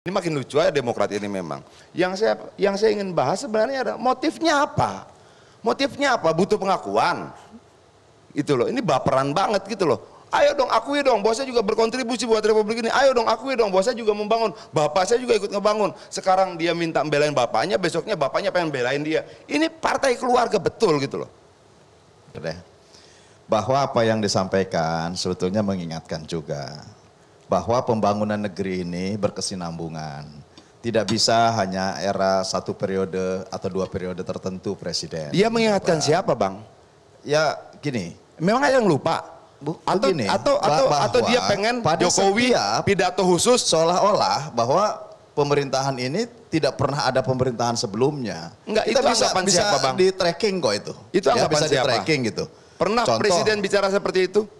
Ini makin lucu ya Demokrat ini memang. Yang saya yang saya ingin bahas sebenarnya ada motifnya apa? Motifnya apa? Butuh pengakuan. Itu loh, ini baperan banget gitu loh. Ayo dong akui dong, bahwa saya juga berkontribusi buat republik ini. Ayo dong akui dong, bahwa saya juga membangun. Bapak saya juga ikut ngebangun. Sekarang dia minta belain bapaknya, besoknya bapaknya pengen belain dia. Ini partai keluarga betul gitu loh. Ya. Bahwa apa yang disampaikan sebetulnya mengingatkan juga bahwa pembangunan negeri ini berkesinambungan. Tidak bisa hanya era satu periode atau dua periode tertentu presiden. Dia mengingatkan bang. siapa bang? Ya gini. Memang ada yang lupa? Bu, atau, begini, atau atau atau dia pengen pada Jokowi ya pidato khusus seolah-olah bahwa pemerintahan ini tidak pernah ada pemerintahan sebelumnya. Enggak, Kita itu bisa, anggapan bisa siapa, Bang? Di tracking kok itu. Itu ya, anggapan bisa siapa? di tracking gitu. Pernah Contoh, presiden bicara seperti itu?